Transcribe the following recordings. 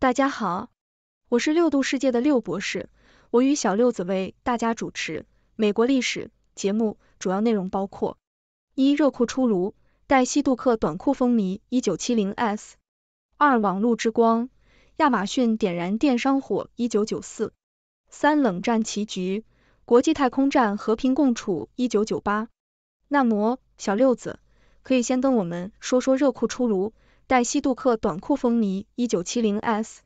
大家好，我是六度世界的六博士，我与小六子为大家主持美国历史节目。主要内容包括：一、热裤出炉，带西·杜克短裤风靡一九七零 s；二、网络之光，亚马逊点燃电商火一九九四；三、冷战棋局，国际太空站和平共处一九九八。那么，小六子可以先跟我们说说热裤出炉。黛西·杜克短裤风靡一九七零 s。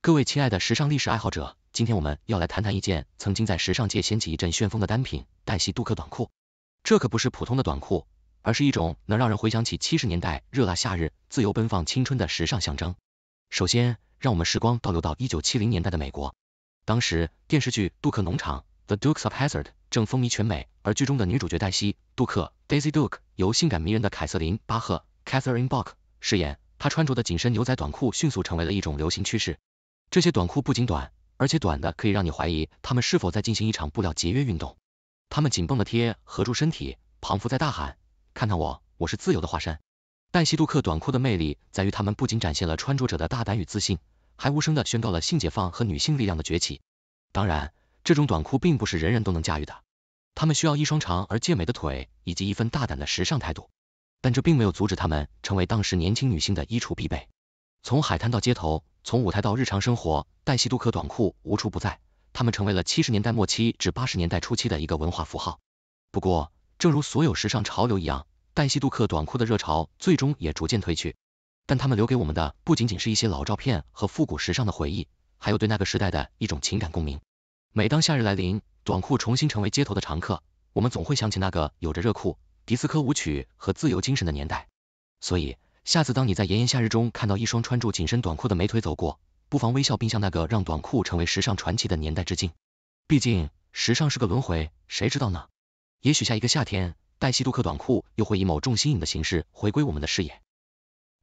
各位亲爱的时尚历史爱好者，今天我们要来谈谈一件曾经在时尚界掀起一阵旋风的单品——黛西·杜克短裤。这可不是普通的短裤，而是一种能让人回想起七十年代热辣夏日、自由奔放青春的时尚象征。首先，让我们时光倒流到一九七零年代的美国，当时电视剧《杜克农场》The Dukes of Hazard 正风靡全美，而剧中的女主角黛西·杜克 Daisy Duke 由性感迷人的凯瑟琳·巴赫 Catherine Bach 饰演。他穿着的紧身牛仔短裤迅速成为了一种流行趋势。这些短裤不仅短，而且短的可以让你怀疑他们是否在进行一场布料节约运动。他们紧绷的贴合住身体，仿佛在大喊：看看我，我是自由的化身。黛西杜克短裤的魅力在于，他们不仅展现了穿着者的大胆与自信，还无声的宣告了性解放和女性力量的崛起。当然，这种短裤并不是人人都能驾驭的，他们需要一双长而健美的腿以及一份大胆的时尚态度。但这并没有阻止他们成为当时年轻女性的衣橱必备。从海滩到街头，从舞台到日常生活，黛西·杜克短裤无处不在。他们成为了七十年代末期至八十年代初期的一个文化符号。不过，正如所有时尚潮流一样，黛西·杜克短裤的热潮最终也逐渐褪去。但他们留给我们的不仅仅是一些老照片和复古时尚的回忆，还有对那个时代的一种情感共鸣。每当夏日来临，短裤重新成为街头的常客，我们总会想起那个有着热裤。迪斯科舞曲和自由精神的年代，所以下次当你在炎炎夏日中看到一双穿着紧身短裤的美腿走过，不妨微笑并向那个让短裤成为时尚传奇的年代致敬。毕竟时尚是个轮回，谁知道呢？也许下一个夏天，黛西杜克短裤又会以某种新颖的形式回归我们的视野。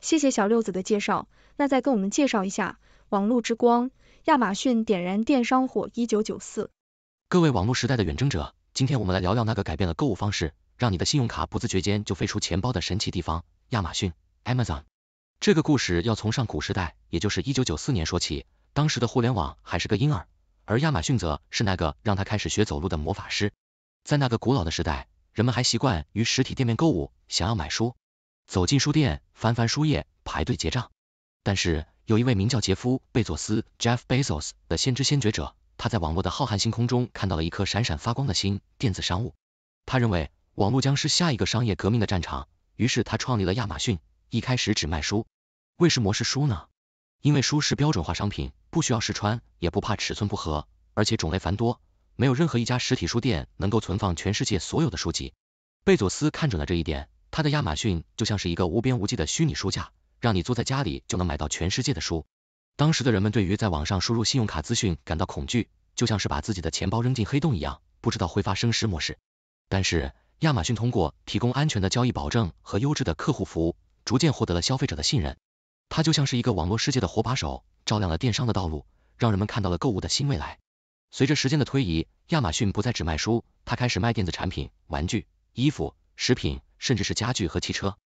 谢谢小六子的介绍，那再跟我们介绍一下网络之光，亚马逊点燃电商火，一九九四。各位网络时代的远征者，今天我们来聊聊那个改变了购物方式。让你的信用卡不自觉间就飞出钱包的神奇地方，亚马逊 Amazon。这个故事要从上古时代，也就是一九九四年说起。当时的互联网还是个婴儿，而亚马逊则是那个让他开始学走路的魔法师。在那个古老的时代，人们还习惯于实体店面购物，想要买书，走进书店，翻翻书页，排队结账。但是有一位名叫杰夫贝佐斯 Jeff Bezos 的先知先觉者，他在网络的浩瀚星空中看到了一颗闪闪发光的星——电子商务。他认为。网络将是下一个商业革命的战场，于是他创立了亚马逊。一开始只卖书，为什么是书呢？因为书是标准化商品，不需要试穿，也不怕尺寸不合，而且种类繁多，没有任何一家实体书店能够存放全世界所有的书籍。贝佐斯看准了这一点，他的亚马逊就像是一个无边无际的虚拟书架，让你坐在家里就能买到全世界的书。当时的人们对于在网上输入信用卡资讯感到恐惧，就像是把自己的钱包扔进黑洞一样，不知道会发生什么事。但是。亚马逊通过提供安全的交易保证和优质的客户服务，逐渐获得了消费者的信任。它就像是一个网络世界的活把手，照亮了电商的道路，让人们看到了购物的新未来。随着时间的推移，亚马逊不再只卖书，它开始卖电子产品、玩具、衣服、食品，甚至是家具和汽车。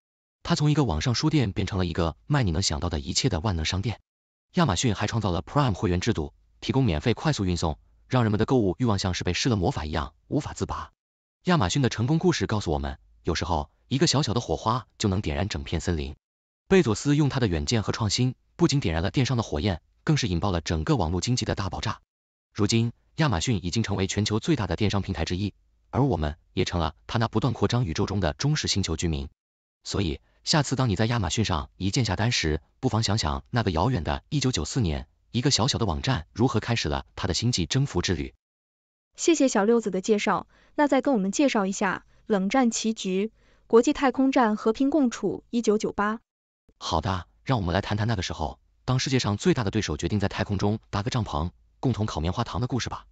它从一个网上书店变成了一个卖你能想到的一切的万能商店。亚马逊还创造了 Prime 会员制度，提供免费快速运送，让人们的购物欲望像是被施了魔法一样，无法自拔。亚马逊的成功故事告诉我们，有时候一个小小的火花就能点燃整片森林。贝佐斯用他的远见和创新，不仅点燃了电商的火焰，更是引爆了整个网络经济的大爆炸。如今，亚马逊已经成为全球最大的电商平台之一，而我们也成了他那不断扩张宇宙中的忠实星球居民。所以，下次当你在亚马逊上一键下单时，不妨想想那个遥远的1994年，一个小小的网站如何开始了他的星际征服之旅。谢谢小六子的介绍，那再跟我们介绍一下冷战棋局、国际太空站和平共处一九九八。好的，让我们来谈谈那个时候，当世界上最大的对手决定在太空中搭个帐篷，共同烤棉花糖的故事吧。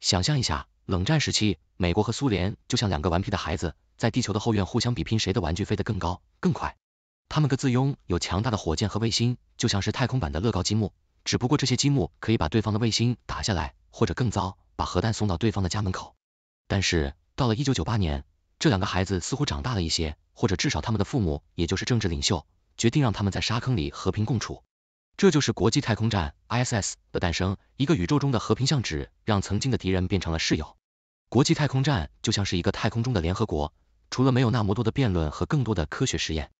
想象一下，冷战时期，美国和苏联就像两个顽皮的孩子，在地球的后院互相比拼谁的玩具飞得更高更快。他们各自拥有强大的火箭和卫星，就像是太空版的乐高积木，只不过这些积木可以把对方的卫星打下来，或者更糟。把核弹送到对方的家门口，但是到了一九九八年，这两个孩子似乎长大了一些，或者至少他们的父母，也就是政治领袖，决定让他们在沙坑里和平共处。这就是国际太空站 ISS 的诞生，一个宇宙中的和平相纸，让曾经的敌人变成了室友。国际太空站就像是一个太空中的联合国，除了没有那么多的辩论和更多的科学实验。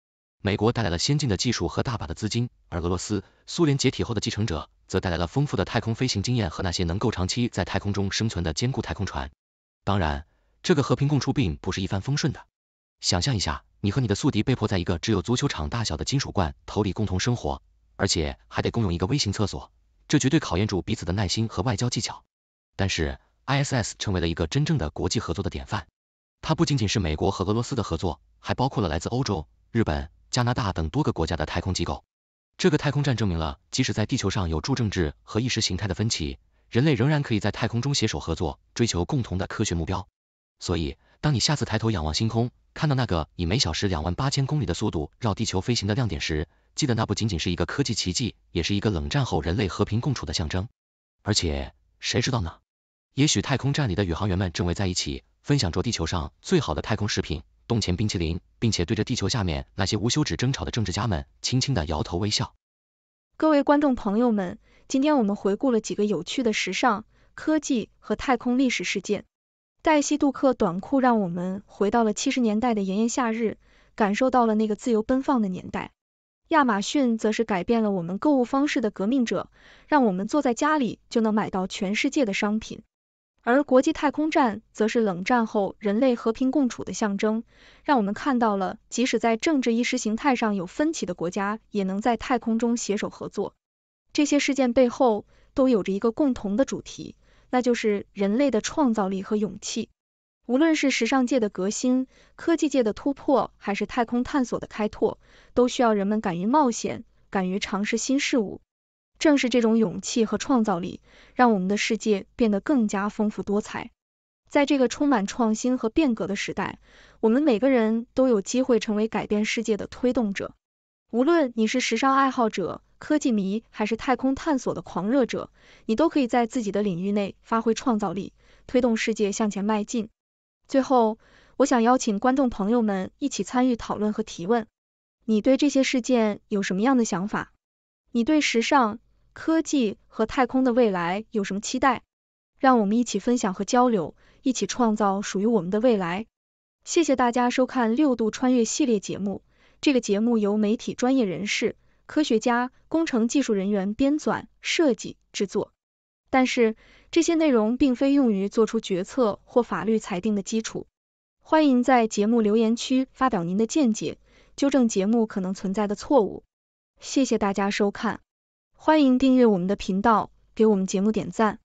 美国带来了先进的技术和大把的资金，而俄罗斯，苏联解体后的继承者。则带来了丰富的太空飞行经验和那些能够长期在太空中生存的坚固太空船。当然，这个和平共处并不是一帆风顺的。想象一下，你和你的宿敌被迫在一个只有足球场大小的金属罐头里共同生活，而且还得共用一个微型厕所，这绝对考验住彼此的耐心和外交技巧。但是，ISS 成为了一个真正的国际合作的典范。它不仅仅是美国和俄罗斯的合作，还包括了来自欧洲、日本、加拿大等多个国家的太空机构。这个太空站证明了，即使在地球上有政治和意识形态的分歧，人类仍然可以在太空中携手合作，追求共同的科学目标。所以，当你下次抬头仰望星空，看到那个以每小时两万八千公里的速度绕地球飞行的亮点时，记得那不仅仅是一个科技奇迹，也是一个冷战后人类和平共处的象征。而且，谁知道呢？也许太空站里的宇航员们正围在一起，分享着地球上最好的太空食品洞前冰淇淋，并且对着地球下面那些无休止争吵的政治家们，轻轻的摇头微笑。各位观众朋友们，今天我们回顾了几个有趣的时尚、科技和太空历史事件。黛西杜克短裤让我们回到了七十年代的炎炎夏日，感受到了那个自由奔放的年代。亚马逊则是改变了我们购物方式的革命者，让我们坐在家里就能买到全世界的商品。而国际太空站则是冷战后人类和平共处的象征，让我们看到了即使在政治意识形态上有分歧的国家，也能在太空中携手合作。这些事件背后都有着一个共同的主题，那就是人类的创造力和勇气。无论是时尚界的革新、科技界的突破，还是太空探索的开拓，都需要人们敢于冒险、敢于尝试新事物。正是这种勇气和创造力，让我们的世界变得更加丰富多彩。在这个充满创新和变革的时代，我们每个人都有机会成为改变世界的推动者。无论你是时尚爱好者、科技迷，还是太空探索的狂热者，你都可以在自己的领域内发挥创造力，推动世界向前迈进。最后，我想邀请观众朋友们一起参与讨论和提问。你对这些事件有什么样的想法？你对时尚？科技和太空的未来有什么期待？让我们一起分享和交流，一起创造属于我们的未来。谢谢大家收看六度穿越系列节目。这个节目由媒体专业人士、科学家、工程技术人员编纂、设计、制作。但是这些内容并非用于做出决策或法律裁定的基础。欢迎在节目留言区发表您的见解，纠正节目可能存在的错误。谢谢大家收看。欢迎订阅我们的频道，给我们节目点赞。